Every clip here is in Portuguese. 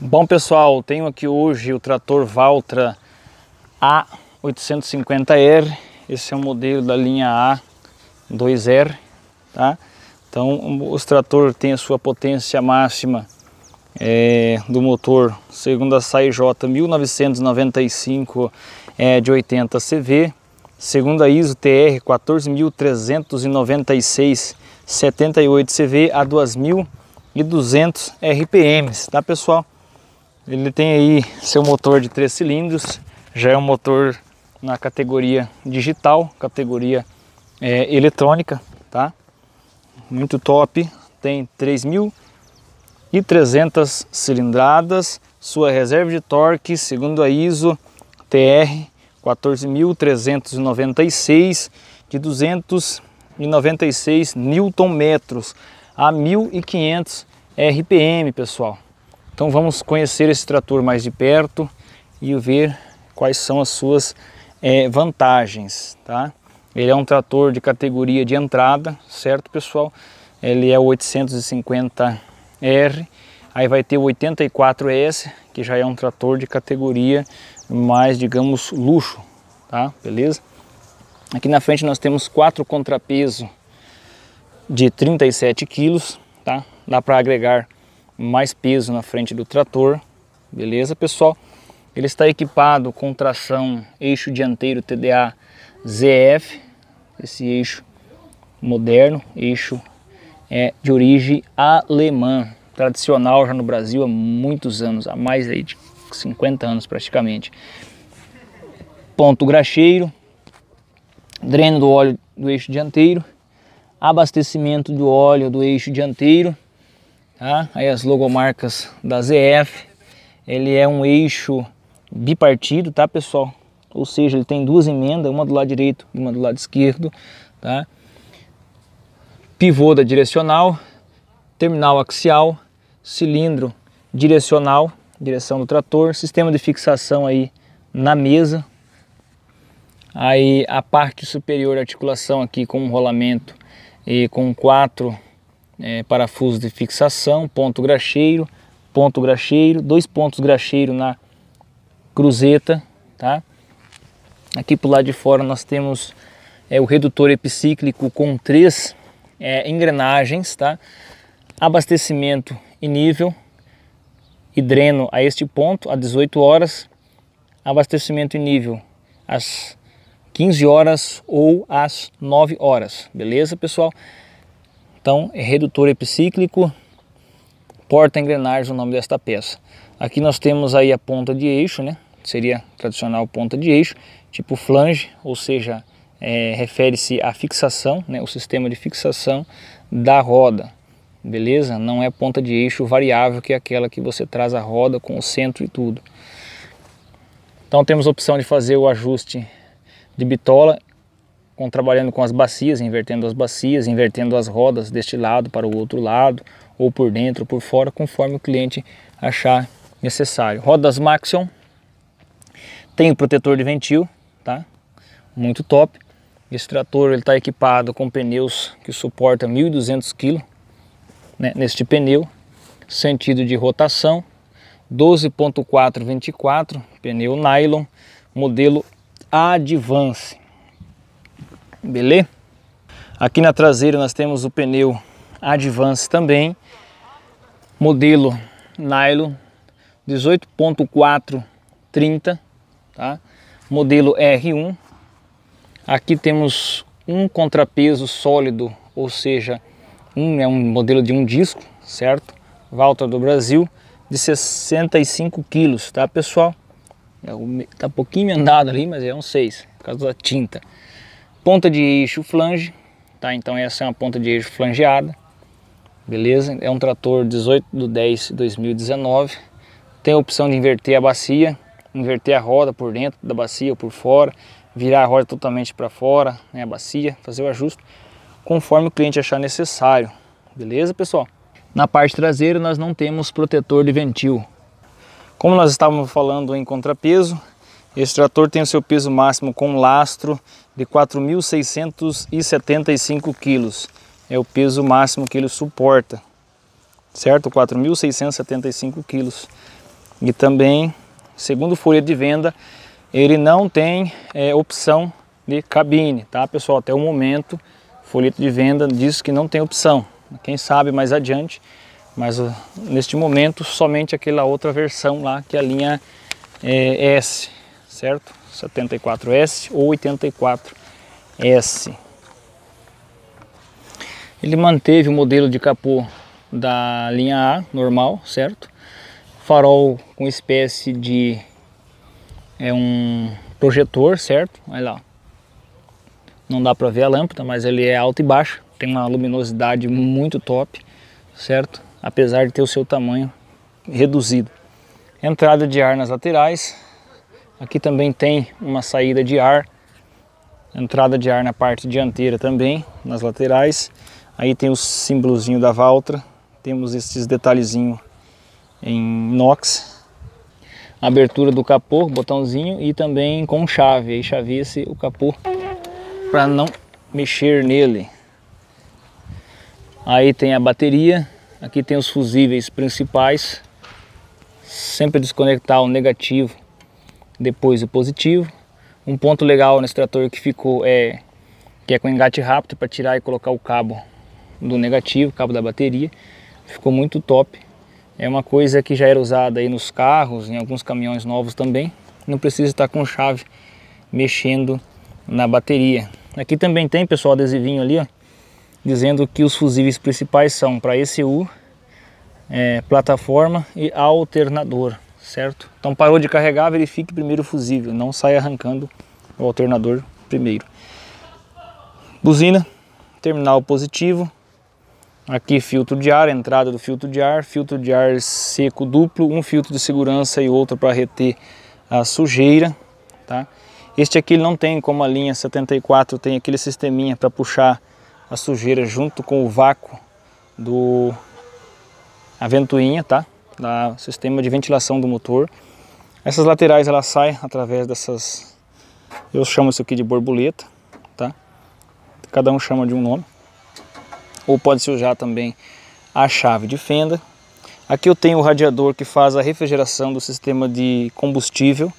Bom pessoal, tenho aqui hoje o trator Valtra A850R. Esse é o um modelo da linha A2R, tá? Então, o trator tem a sua potência máxima é, do motor, segundo a SAIJ 1995 é, de 80 CV, segundo a ISO TR 14396 78 CV a 2200 RPMs, tá pessoal? Ele tem aí seu motor de três cilindros, já é um motor na categoria digital, categoria é, eletrônica, tá? Muito top, tem 3.300 cilindradas, sua reserva de torque, segundo a ISO TR 14.396, de 296 Newton metros a 1.500 RPM, pessoal. Então vamos conhecer esse trator mais de perto e ver quais são as suas é, vantagens, tá? Ele é um trator de categoria de entrada, certo pessoal? Ele é o 850R, aí vai ter o 84S, que já é um trator de categoria mais, digamos, luxo, tá? Beleza? Aqui na frente nós temos quatro contrapeso de 37 quilos, tá? Dá para agregar mais peso na frente do trator, beleza pessoal? Ele está equipado com tração eixo dianteiro TDA ZF, esse eixo moderno, eixo é, de origem alemã, tradicional já no Brasil há muitos anos, há mais aí de 50 anos praticamente. Ponto graxeiro, dreno do óleo do eixo dianteiro, abastecimento do óleo do eixo dianteiro, Tá? Aí as logomarcas da ZF. Ele é um eixo bipartido, tá pessoal? Ou seja, ele tem duas emendas, uma do lado direito e uma do lado esquerdo, tá? Pivô da direcional, terminal axial, cilindro direcional, direção do trator, sistema de fixação aí na mesa. Aí a parte superior articulação aqui com um rolamento e com quatro é, parafuso de fixação, ponto graxeiro, ponto graxeiro, dois pontos graxeiro na cruzeta, tá? Aqui para o lado de fora nós temos é, o redutor epicíclico com três é, engrenagens, tá? Abastecimento e nível e dreno a este ponto, às 18 horas, abastecimento e nível às 15 horas ou às 9 horas, beleza pessoal? Então, redutor epicíclico, porta-engrenagem, o nome desta peça. Aqui nós temos aí a ponta de eixo, né? Seria tradicional ponta de eixo, tipo flange, ou seja, é, refere-se à fixação, né? O sistema de fixação da roda, beleza? Não é ponta de eixo variável, que é aquela que você traz a roda com o centro e tudo. Então temos a opção de fazer o ajuste de bitola com, trabalhando com as bacias, invertendo as bacias, invertendo as rodas deste lado para o outro lado, ou por dentro, ou por fora, conforme o cliente achar necessário. Rodas Maxion, tem o protetor de ventil, tá? Muito top. Esse trator está equipado com pneus que suporta 1.200 kg né, neste pneu, sentido de rotação, 12.424, pneu nylon, modelo Advance beleza? Aqui na traseira nós temos o pneu Advance também, modelo nylon 18.430, tá? modelo R1. Aqui temos um contrapeso sólido, ou seja, um é um modelo de um disco, certo? Valta do Brasil, de 65 quilos, tá pessoal? É tá um pouquinho emendado ali, mas é um 6, por causa da tinta ponta de eixo flange, tá? Então essa é uma ponta de eixo flangeada, beleza? É um trator 18 do 10 2019, tem a opção de inverter a bacia, inverter a roda por dentro da bacia ou por fora, virar a roda totalmente para fora, né, a bacia, fazer o ajuste, conforme o cliente achar necessário, beleza pessoal? Na parte traseira nós não temos protetor de ventil. Como nós estávamos falando em contrapeso, esse trator tem o seu peso máximo com lastro de 4.675 kg. É o peso máximo que ele suporta, certo? 4.675 kg. E também, segundo folha de venda, ele não tem é, opção de cabine, tá pessoal? Até o momento, folheto de venda diz que não tem opção. Quem sabe mais adiante, mas uh, neste momento somente aquela outra versão lá que é a linha é, S, certo? 74S ou 84S. Ele manteve o modelo de capô da linha A, normal, certo? Farol com espécie de é um projetor, certo? Olha lá. Não dá para ver a lâmpada, mas ele é alto e baixo, tem uma luminosidade muito top, certo? Apesar de ter o seu tamanho reduzido. Entrada de ar nas laterais, Aqui também tem uma saída de ar, entrada de ar na parte dianteira também, nas laterais. Aí tem o símbolozinho da Valtra, temos esses detalhezinhos em inox. Abertura do capô, botãozinho e também com chave, aí chaveia o capô para não mexer nele. Aí tem a bateria, aqui tem os fusíveis principais, sempre desconectar o negativo depois o positivo. Um ponto legal nesse trator que ficou é que é com engate rápido para tirar e colocar o cabo do negativo, cabo da bateria. Ficou muito top. É uma coisa que já era usada aí nos carros, em alguns caminhões novos também. Não precisa estar com chave mexendo na bateria. Aqui também tem, pessoal, adesivinho ali, ó, dizendo que os fusíveis principais são para ECU, é, plataforma e alternador certo? Então parou de carregar, verifique primeiro o fusível, não sai arrancando o alternador primeiro. Buzina, terminal positivo, aqui filtro de ar, entrada do filtro de ar, filtro de ar seco duplo, um filtro de segurança e outro para reter a sujeira, tá? Este aqui não tem como a linha 74 tem aquele sisteminha para puxar a sujeira junto com o vácuo do a ventoinha, tá? da sistema de ventilação do motor. Essas laterais ela sai através dessas, eu chamo isso aqui de borboleta, tá? Cada um chama de um nome. Ou pode se usar também a chave de fenda. Aqui eu tenho o radiador que faz a refrigeração do sistema de combustível.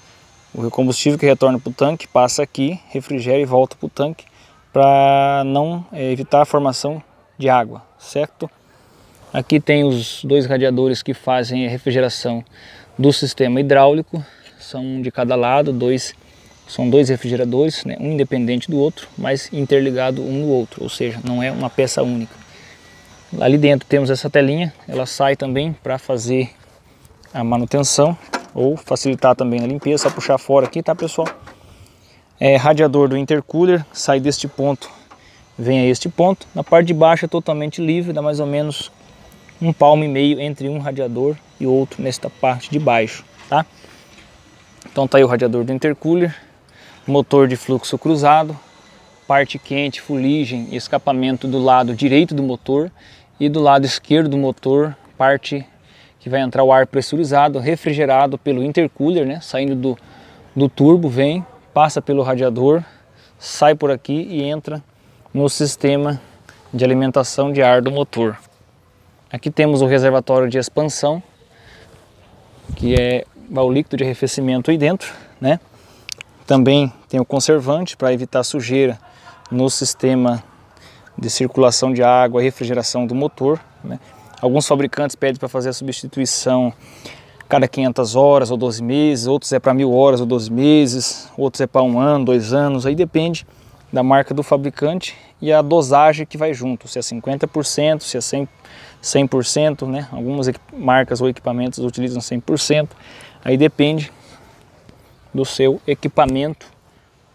O combustível que retorna para o tanque passa aqui, refrigera e volta para o tanque para não é, evitar a formação de água, certo? Aqui tem os dois radiadores que fazem a refrigeração do sistema hidráulico, são um de cada lado, dois são dois refrigeradores, né, um independente do outro, mas interligado um no outro, ou seja, não é uma peça única. Ali dentro temos essa telinha, ela sai também para fazer a manutenção ou facilitar também a limpeza, só puxar fora aqui, tá pessoal? É, radiador do intercooler, sai deste ponto, vem a este ponto. Na parte de baixo é totalmente livre, dá mais ou menos um palmo e meio entre um radiador e outro nesta parte de baixo, tá? Então tá aí o radiador do intercooler, motor de fluxo cruzado, parte quente, fuligem e escapamento do lado direito do motor e do lado esquerdo do motor, parte que vai entrar o ar pressurizado, refrigerado pelo intercooler, né? Saindo do, do turbo, vem, passa pelo radiador, sai por aqui e entra no sistema de alimentação de ar do motor. Aqui temos o reservatório de expansão, que é o líquido de arrefecimento aí dentro, né? Também tem o conservante para evitar sujeira no sistema de circulação de água, refrigeração do motor. Né? Alguns fabricantes pedem para fazer a substituição cada 500 horas ou 12 meses, outros é para mil horas ou 12 meses, outros é para um ano, dois anos, aí depende da marca do fabricante e a dosagem que vai junto, se é 50%, se é 100%, 100%, né? Algumas marcas ou equipamentos utilizam 100%. Aí depende do seu equipamento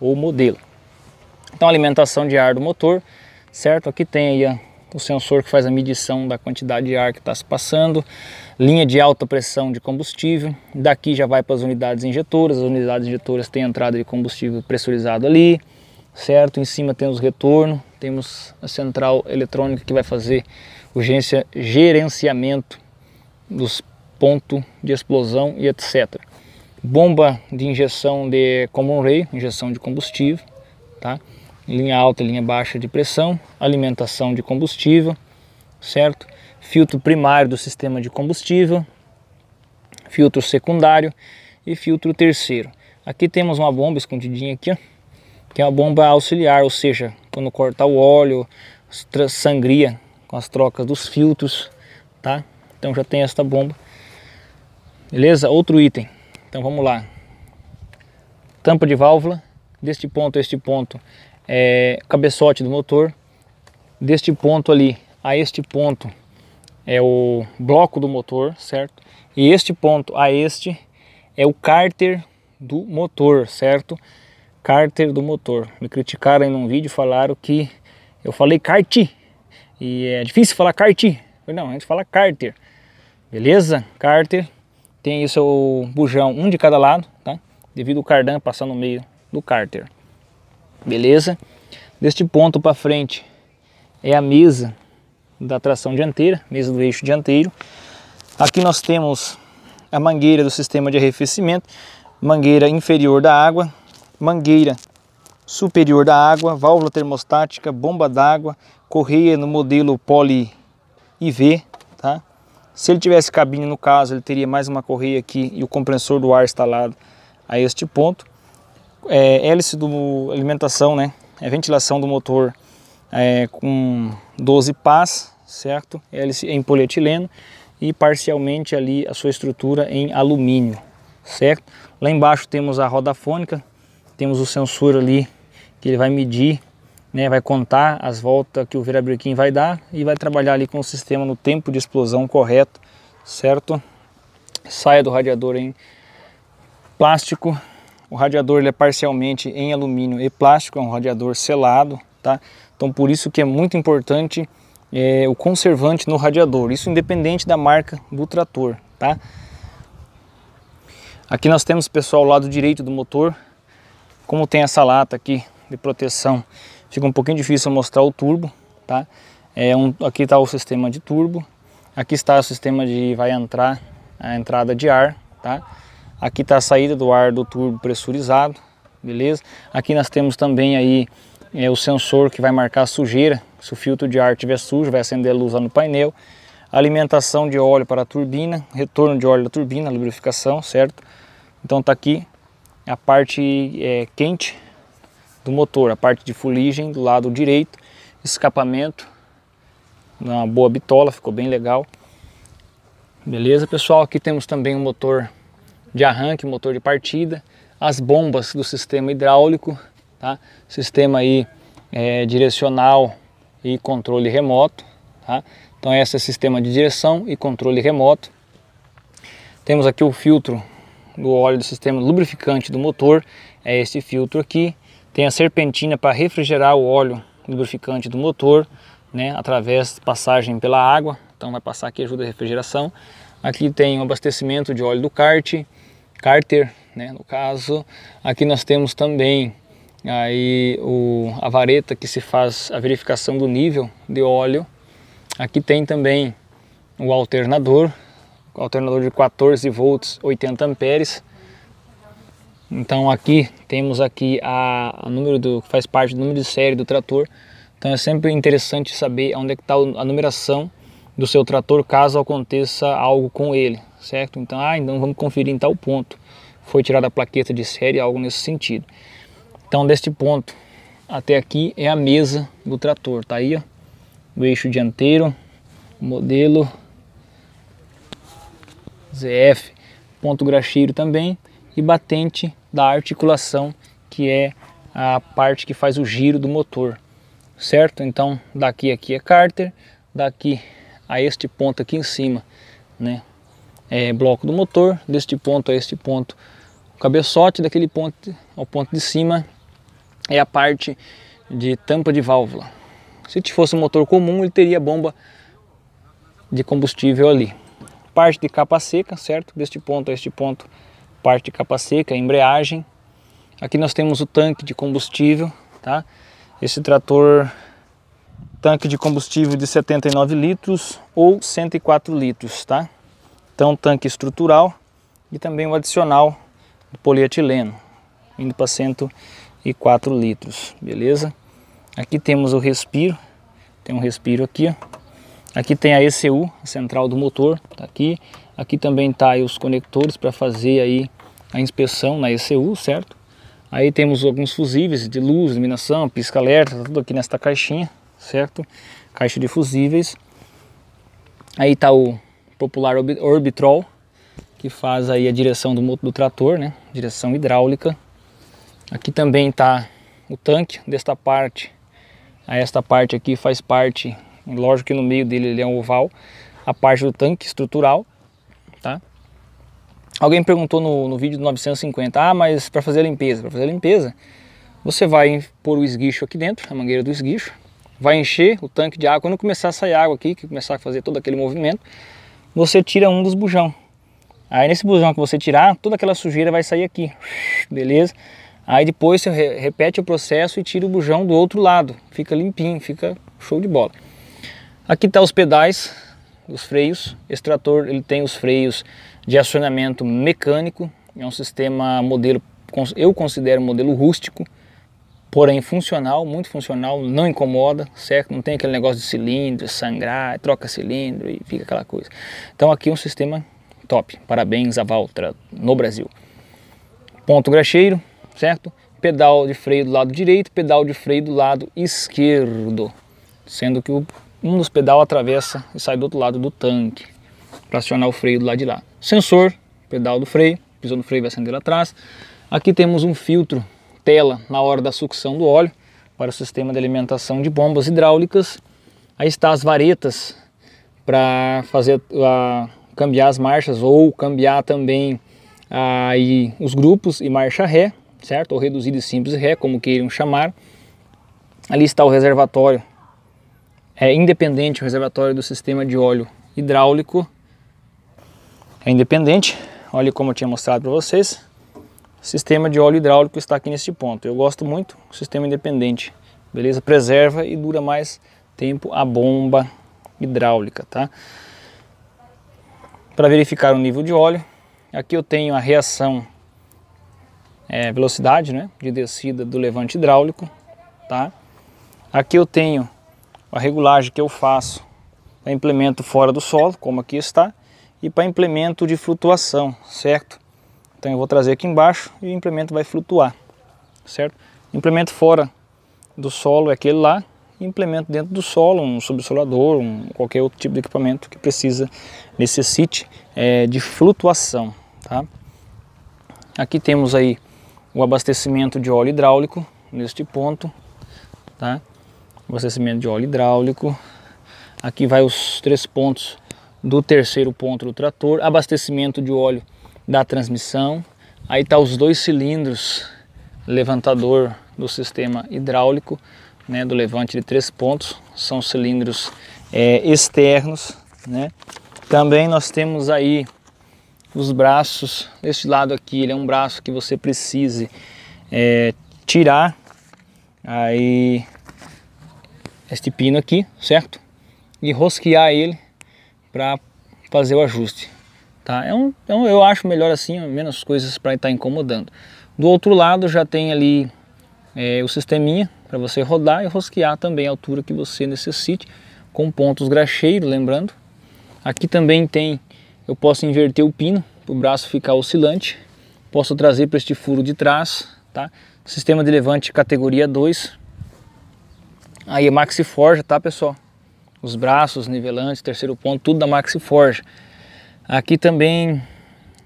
ou modelo. Então, alimentação de ar do motor, certo? Aqui tem aí o sensor que faz a medição da quantidade de ar que está se passando, linha de alta pressão de combustível, daqui já vai para as unidades injetoras, as unidades injetoras têm entrada de combustível pressurizado ali, certo? Em cima temos retorno, temos a central eletrônica que vai fazer urgência gerenciamento dos pontos de explosão e etc. Bomba de injeção de common ray, injeção de combustível, tá? linha alta e linha baixa de pressão, alimentação de combustível, certo? Filtro primário do sistema de combustível, filtro secundário e filtro terceiro. Aqui temos uma bomba escondidinha aqui, ó, que é a bomba auxiliar, ou seja, quando cortar o óleo, sangria, com as trocas dos filtros, tá? Então já tem esta bomba. Beleza? Outro item. Então vamos lá. Tampa de válvula, deste ponto a este ponto é cabeçote do motor, deste ponto ali a este ponto é o bloco do motor, certo? E este ponto a este é o cárter do motor, certo? Cárter do motor. Me criticaram em um vídeo, falaram que eu falei carte e é difícil falar Carti, Não, a gente fala Carter. Beleza? Carter tem aí seu bujão, um de cada lado, tá? Devido o cardan passar no meio do Carter. Beleza? Deste ponto para frente é a mesa da tração dianteira, mesa do eixo dianteiro. Aqui nós temos a mangueira do sistema de arrefecimento, mangueira inferior da água, mangueira superior da água, válvula termostática, bomba d'água, correia no modelo Poly IV, tá? Se ele tivesse cabine no caso, ele teria mais uma correia aqui e o compressor do ar instalado a este ponto. É, hélice do alimentação, né? É ventilação do motor é, com 12 pás, certo? Hélice em polietileno e parcialmente ali a sua estrutura em alumínio, certo? Lá embaixo temos a roda fônica, temos o sensor ali que ele vai medir né, vai contar as voltas que o virabrequim vai dar e vai trabalhar ali com o sistema no tempo de explosão correto, certo? Saia do radiador em plástico. O radiador ele é parcialmente em alumínio e plástico, é um radiador selado, tá? Então por isso que é muito importante é, o conservante no radiador, isso independente da marca do trator, tá? Aqui nós temos, pessoal, o lado direito do motor, como tem essa lata aqui de proteção Fica um pouquinho difícil mostrar o turbo, tá? É um, aqui está o sistema de turbo, aqui está o sistema de vai entrar a entrada de ar, tá? Aqui está a saída do ar do turbo pressurizado, beleza? Aqui nós temos também aí é, o sensor que vai marcar a sujeira, se o filtro de ar estiver sujo, vai acender a luz lá no painel. Alimentação de óleo para a turbina, retorno de óleo da turbina, lubrificação, certo? Então está aqui a parte é, quente do motor, a parte de fuligem do lado direito, escapamento uma boa bitola, ficou bem legal. Beleza, pessoal? Aqui temos também um motor de arranque, motor de partida, as bombas do sistema hidráulico, tá? Sistema aí é, direcional e controle remoto, tá? Então esse é sistema de direção e controle remoto. Temos aqui o filtro do óleo do sistema lubrificante do motor, é esse filtro aqui. Tem a serpentina para refrigerar o óleo lubrificante do motor, né, através de passagem pela água, então vai passar aqui ajuda a refrigeração. Aqui tem o abastecimento de óleo do kart, cárter, né, no caso. Aqui nós temos também aí o, a vareta que se faz a verificação do nível de óleo. Aqui tem também o alternador, alternador de 14 volts, 80 amperes. Então aqui temos aqui a, a número do que faz parte do número de série do trator. Então é sempre interessante saber onde é que está a numeração do seu trator caso aconteça algo com ele, certo? Então, ah, então vamos conferir em então, tal ponto. Foi tirada a plaqueta de série, algo nesse sentido. Então, deste ponto até aqui é a mesa do trator, tá aí, ó. O eixo dianteiro, modelo ZF, ponto graxeiro também, e batente da articulação, que é a parte que faz o giro do motor, certo? Então, daqui aqui é cárter, daqui a este ponto aqui em cima, né? É bloco do motor, deste ponto a este ponto o cabeçote, daquele ponto ao ponto de cima é a parte de tampa de válvula. Se fosse um motor comum, ele teria bomba de combustível ali. Parte de capa seca, certo? Deste ponto a este ponto parte de capa seca, embreagem. Aqui nós temos o tanque de combustível, tá? Esse trator tanque de combustível de 79 litros ou 104 litros, tá? Então tanque estrutural e também o adicional de polietileno, indo para 104 litros, beleza? Aqui temos o respiro, tem um respiro aqui, ó. Aqui tem a ECU, a central do motor, tá aqui. Aqui também tá os conectores para fazer aí a inspeção na ECU, certo? Aí temos alguns fusíveis de luz, iluminação, pisca-alerta, tudo aqui nesta caixinha, certo? Caixa de fusíveis. Aí está o popular Orbitrol, que faz aí a direção do, do trator, né? Direção hidráulica. Aqui também está o tanque desta parte. A esta parte aqui faz parte, lógico que no meio dele ele é um oval, a parte do tanque estrutural, tá? Alguém perguntou no, no vídeo do 950, ah, mas para fazer a limpeza, para fazer a limpeza, você vai pôr o esguicho aqui dentro, a mangueira do esguicho, vai encher o tanque de água. Quando começar a sair água aqui, que começar a fazer todo aquele movimento, você tira um dos bujão. Aí nesse bujão que você tirar, toda aquela sujeira vai sair aqui, beleza? Aí depois você repete o processo e tira o bujão do outro lado. Fica limpinho, fica show de bola. Aqui tá os pedais, os freios. Esse trator ele tem os freios de acionamento mecânico, é um sistema modelo, eu considero modelo rústico, porém funcional, muito funcional, não incomoda, certo? Não tem aquele negócio de cilindro, sangrar, troca cilindro e fica aquela coisa. Então aqui é um sistema top, parabéns a Valtra no Brasil. Ponto graxeiro, certo? Pedal de freio do lado direito, pedal de freio do lado esquerdo, sendo que um dos pedal atravessa e sai do outro lado do tanque, para acionar o freio do lado de lá. Sensor, pedal do freio, pisou no freio vai acender lá atrás. Aqui temos um filtro tela na hora da sucção do óleo para o sistema de alimentação de bombas hidráulicas. Aí está as varetas para fazer a, cambiar as marchas ou cambiar também aí os grupos e marcha ré, certo? Ou reduzido e simples ré, como queiram chamar. Ali está o reservatório. É independente o reservatório do sistema de óleo hidráulico é independente. Olha como eu tinha mostrado para vocês. O sistema de óleo hidráulico está aqui nesse ponto. Eu gosto muito do sistema independente. Beleza? Preserva e dura mais tempo a bomba hidráulica, tá? Para verificar o nível de óleo, aqui eu tenho a reação é, velocidade, né, de descida do levante hidráulico, tá? Aqui eu tenho a regulagem que eu faço, eu implemento fora do solo, como aqui está e para implemento de flutuação, certo? Então eu vou trazer aqui embaixo e o implemento vai flutuar, certo? Implemento fora do solo é aquele lá, implemento dentro do solo, um subsolador, um, qualquer outro tipo de equipamento que precisa, necessite é, de flutuação, tá? Aqui temos aí o abastecimento de óleo hidráulico, neste ponto, tá? Abastecimento de óleo hidráulico. Aqui vai os três pontos do terceiro ponto do trator, abastecimento de óleo da transmissão. Aí tá os dois cilindros levantador do sistema hidráulico, né, do levante de três pontos, são cilindros é, externos, né? Também nós temos aí os braços, este lado aqui, ele é um braço que você precise é, tirar aí este pino aqui, certo? E rosquear ele para fazer o ajuste. Tá? É, é um, eu acho melhor assim, menos coisas para estar tá incomodando. Do outro lado já tem ali é, o sisteminha para você rodar e rosquear também a altura que você necessite com pontos graxeiros, lembrando. Aqui também tem, eu posso inverter o pino para o braço ficar oscilante. Posso trazer para este furo de trás, tá? Sistema de levante categoria 2. Aí é Maxi Forja, tá pessoal? os braços, nivelantes, terceiro ponto, tudo da Maxi Forge. Aqui também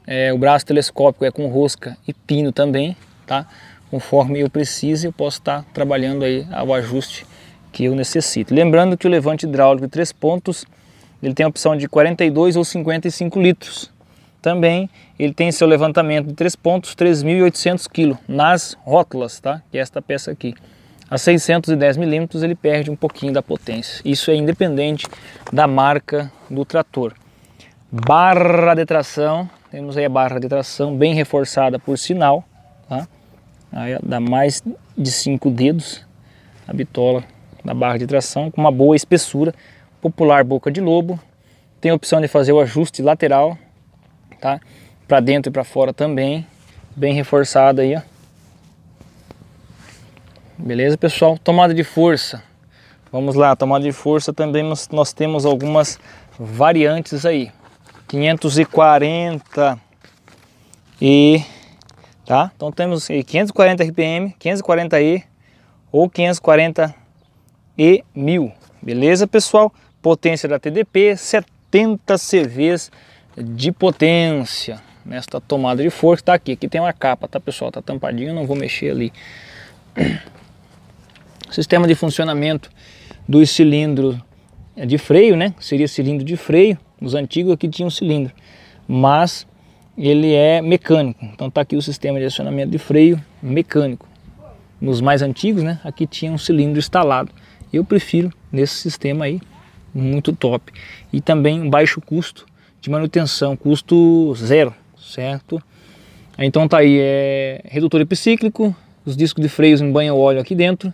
é, o braço telescópico é com rosca e pino também, tá? Conforme eu precise, eu posso estar trabalhando aí ao ajuste que eu necessito. Lembrando que o levante hidráulico de três pontos, ele tem a opção de 42 ou 55 litros. Também ele tem seu levantamento de três pontos, 3.800 kg nas rótulas, tá? Que é esta peça aqui. A 610 milímetros ele perde um pouquinho da potência. Isso é independente da marca do trator. Barra de tração, temos aí a barra de tração bem reforçada por sinal, tá? Aí dá mais de 5 dedos a bitola da barra de tração com uma boa espessura, popular boca de lobo. Tem a opção de fazer o ajuste lateral, tá? Para dentro e para fora também, bem reforçado aí, ó Beleza, pessoal? Tomada de força. Vamos lá, tomada de força também nós, nós temos algumas variantes aí. 540 e tá? Então temos 540 RPM, 540 e ou 540 e 1000. Beleza, pessoal? Potência da TDP 70 CVs de potência nesta tomada de força, tá aqui. Aqui tem uma capa, tá, pessoal? Tá tampadinho, não vou mexer ali. Sistema de funcionamento dos cilindros é, de freio, né? Seria cilindro de freio, os antigos aqui tinham cilindro, mas ele é mecânico. Então tá aqui o sistema de acionamento de freio mecânico. Nos mais antigos, né? Aqui tinha um cilindro instalado. Eu prefiro nesse sistema aí, muito top. E também um baixo custo de manutenção, custo zero, certo? Então tá aí, é redutor epicíclico, os discos de freios em banho óleo aqui dentro,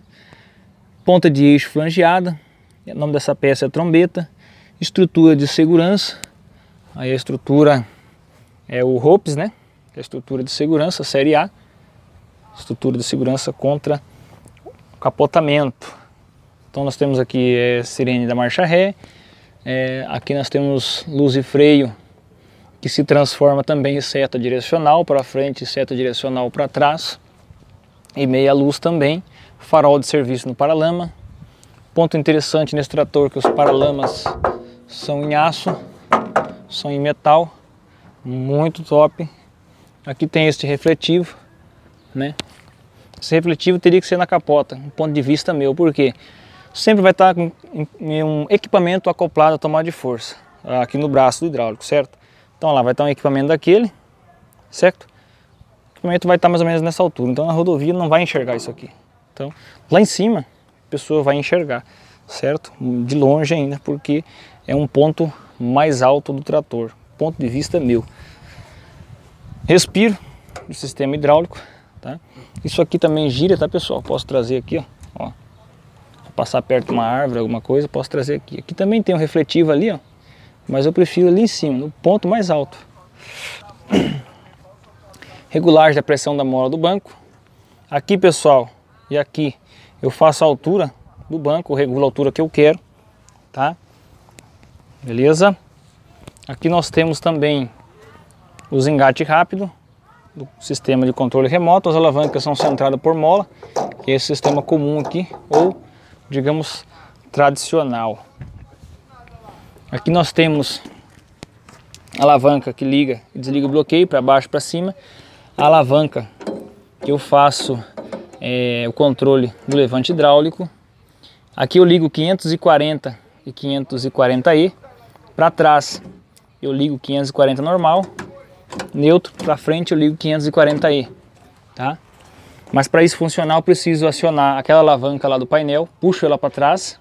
ponta de eixo flangeada, o nome dessa peça é trombeta, estrutura de segurança, aí a estrutura é o ROPS, né? É a estrutura de segurança, série A, estrutura de segurança contra capotamento. Então nós temos aqui é, sirene da marcha ré, é, aqui nós temos luz e freio que se transforma também em seta direcional para frente seta direcional para trás e meia luz também farol de serviço no paralama. Ponto interessante nesse trator que os paralamas são em aço, são em metal, muito top. Aqui tem este refletivo, né? Esse refletivo teria que ser na capota, um ponto de vista meu, porque sempre vai estar com um equipamento acoplado à tomada de força, aqui no braço do hidráulico, certo? Então lá vai estar um equipamento daquele, certo? O equipamento vai estar mais ou menos nessa altura, então na rodovia não vai enxergar isso aqui. Então, lá em cima, a pessoa vai enxergar, certo? De longe ainda, porque é um ponto mais alto do trator, ponto de vista meu. Respiro do sistema hidráulico, tá? Isso aqui também gira, tá, pessoal? Posso trazer aqui, ó. ó. Passar perto de uma árvore, alguma coisa, posso trazer aqui. Aqui também tem um refletivo ali, ó. Mas eu prefiro ali em cima, no ponto mais alto. Regulagem da pressão da mola do banco. Aqui, pessoal, e aqui eu faço a altura do banco, regulo a altura que eu quero, tá? Beleza? Aqui nós temos também os engate rápido do sistema de controle remoto. As alavancas são centradas por mola, que é esse sistema comum aqui, ou digamos tradicional. Aqui nós temos a alavanca que liga e desliga o bloqueio para baixo para cima. A alavanca que eu faço é, o controle do levante hidráulico. Aqui eu ligo 540 e 540E para trás. Eu ligo 540 normal, neutro, para frente eu ligo 540E, tá? Mas para isso funcionar eu preciso acionar aquela alavanca lá do painel, puxo ela para trás.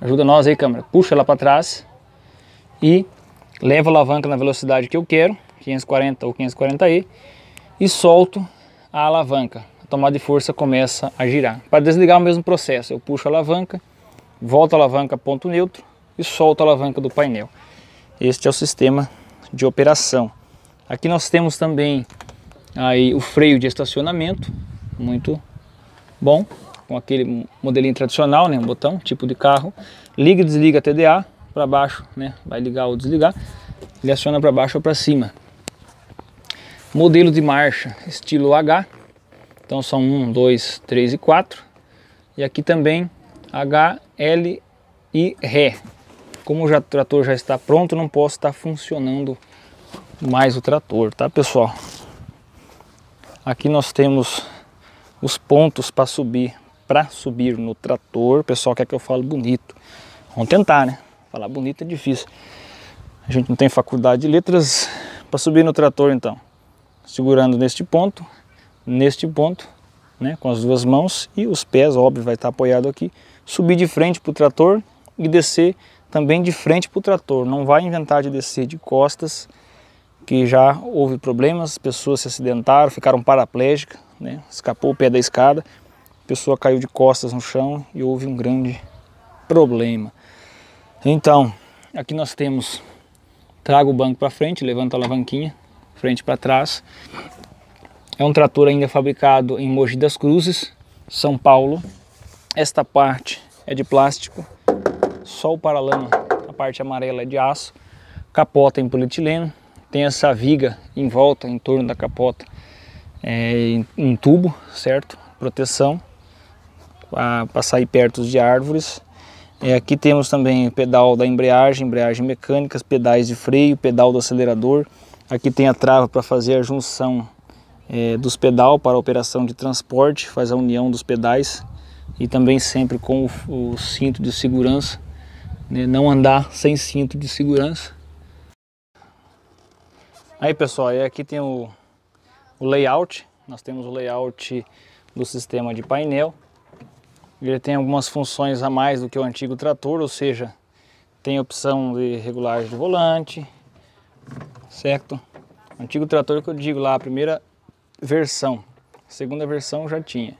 Ajuda nós aí, câmera. Puxo ela para trás e levo a alavanca na velocidade que eu quero, 540 ou 540E, e solto a alavanca tomada de força começa a girar. Para desligar o mesmo processo, eu puxo a alavanca, volto a alavanca ponto neutro e solto a alavanca do painel. Este é o sistema de operação. Aqui nós temos também aí o freio de estacionamento, muito bom, com aquele modelinho tradicional, né, um botão, tipo de carro. Liga e desliga TDA para baixo, né, vai ligar ou desligar. Ele aciona para baixo ou para cima. Modelo de marcha estilo H, então são 1, 2, 3 e 4. E aqui também H, L e Ré. Como já, o trator já está pronto, não posso estar funcionando mais o trator, tá pessoal? Aqui nós temos os pontos para subir, para subir no trator. pessoal quer que eu fale bonito. Vamos tentar, né? Falar bonito é difícil. A gente não tem faculdade de letras para subir no trator então. Segurando neste ponto, neste ponto, né, com as duas mãos e os pés, óbvio, vai estar apoiado aqui, subir de frente para o trator e descer também de frente para o trator. Não vai inventar de descer de costas, que já houve problemas, pessoas se acidentaram, ficaram paraplégicas, né, escapou o pé da escada, a pessoa caiu de costas no chão e houve um grande problema. Então, aqui nós temos, traga o banco para frente, levanta a alavanquinha, frente para trás, é um trator ainda fabricado em Mogi das Cruzes, São Paulo. Esta parte é de plástico, só o paralama, a parte amarela é de aço. Capota em polietileno, tem essa viga em volta, em torno da capota, é, em, em tubo, certo? Proteção para sair perto de árvores. É, aqui temos também pedal da embreagem, embreagem mecânica, pedais de freio, pedal do acelerador. Aqui tem a trava para fazer a junção é, dos pedal para operação de transporte, faz a união dos pedais e também sempre com o, o cinto de segurança, né? não andar sem cinto de segurança. Aí pessoal, aqui tem o, o layout, nós temos o layout do sistema de painel, ele tem algumas funções a mais do que o antigo trator, ou seja, tem opção de regulagem do volante, certo? antigo trator que eu digo lá, a primeira versão. A segunda versão já tinha.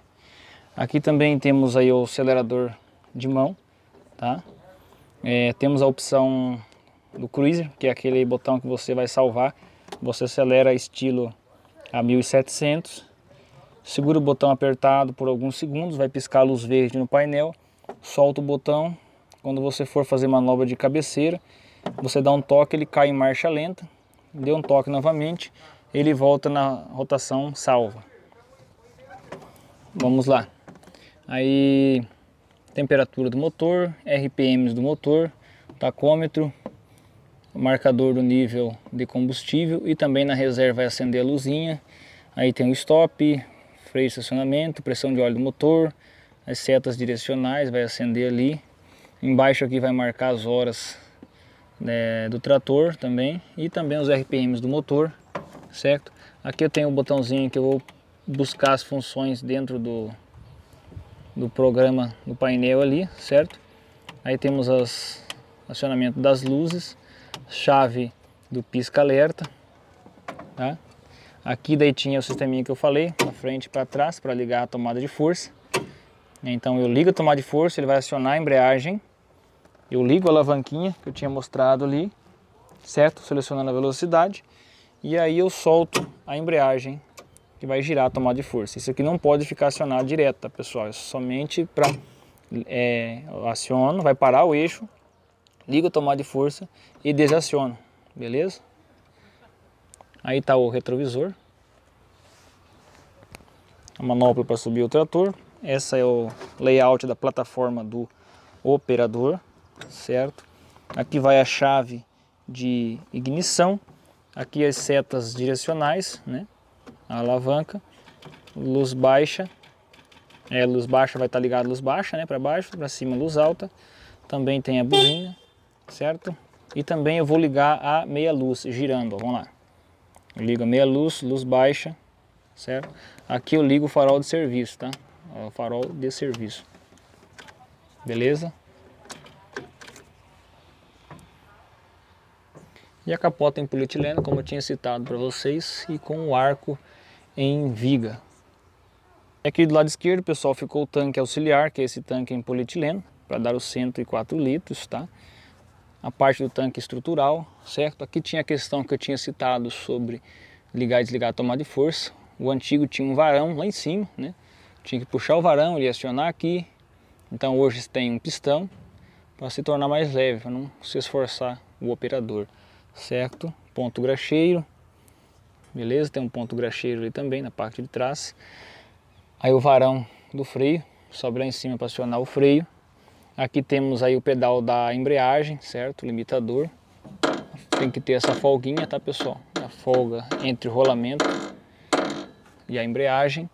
Aqui também temos aí o acelerador de mão, tá? É, temos a opção do cruiser, que é aquele botão que você vai salvar. Você acelera estilo a 1700. Segura o botão apertado por alguns segundos, vai piscar a luz verde no painel. Solta o botão. Quando você for fazer manobra de cabeceira, você dá um toque, ele cai em marcha lenta. Deu um toque novamente, ele volta na rotação salva. Vamos lá. Aí temperatura do motor, RPMs do motor, tacômetro, marcador do nível de combustível e também na reserva vai acender a luzinha. Aí tem o stop, freio de estacionamento, pressão de óleo do motor, as setas direcionais vai acender ali. Embaixo aqui vai marcar as horas né, do trator também e também os RPMs do motor certo? Aqui eu tenho o um botãozinho que eu vou buscar as funções dentro do, do programa do painel ali, certo? Aí temos o acionamento das luzes, chave do pisca-alerta, tá? Aqui daí tinha o sisteminha que eu falei, para frente para trás, para ligar a tomada de força. Então eu ligo a tomada de força, ele vai acionar a embreagem. Eu ligo a alavanquinha que eu tinha mostrado ali, certo? Selecionando a velocidade. E aí eu solto a embreagem que vai girar a tomada de força. Isso aqui não pode ficar acionado direta, pessoal. É somente para... É, aciono, vai parar o eixo, ligo a tomada de força e desaciono. Beleza? Aí está o retrovisor. A manopla para subir o trator. Essa é o layout da plataforma do operador, certo? Aqui vai a chave de ignição. Aqui as setas direcionais, né? A alavanca, luz baixa, é, luz baixa vai estar tá ligada luz baixa, né? Para baixo, para cima luz alta. Também tem a buzina, certo? E também eu vou ligar a meia luz girando, vamos lá. Eu ligo a meia luz, luz baixa, certo? Aqui eu ligo o farol de serviço, tá? O farol de serviço. Beleza? e a capota em polietileno, como eu tinha citado para vocês, e com o arco em viga. Aqui do lado esquerdo, pessoal, ficou o tanque auxiliar, que é esse tanque em polietileno, para dar os 104 litros, tá? A parte do tanque estrutural, certo? Aqui tinha a questão que eu tinha citado sobre ligar e desligar a tomada de força. O antigo tinha um varão lá em cima, né? Tinha que puxar o varão, ele acionar aqui. Então hoje tem um pistão para se tornar mais leve, para não se esforçar o operador certo? Ponto graxeiro, beleza? Tem um ponto graxeiro ali também na parte de trás. Aí o varão do freio, sobe lá em cima para acionar o freio. Aqui temos aí o pedal da embreagem, certo? Limitador. Tem que ter essa folguinha, tá pessoal? A folga entre o rolamento e a embreagem.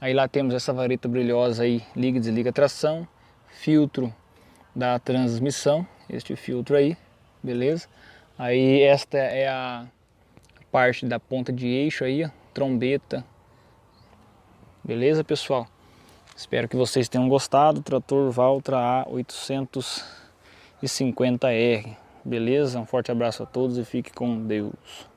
Aí lá temos essa vareta brilhosa aí, liga e desliga tração. Filtro da transmissão, este filtro aí, beleza? Aí esta é a parte da ponta de eixo aí, ó, trombeta. Beleza, pessoal? Espero que vocês tenham gostado. Trator Valtra A850R. Beleza? Um forte abraço a todos e fique com Deus.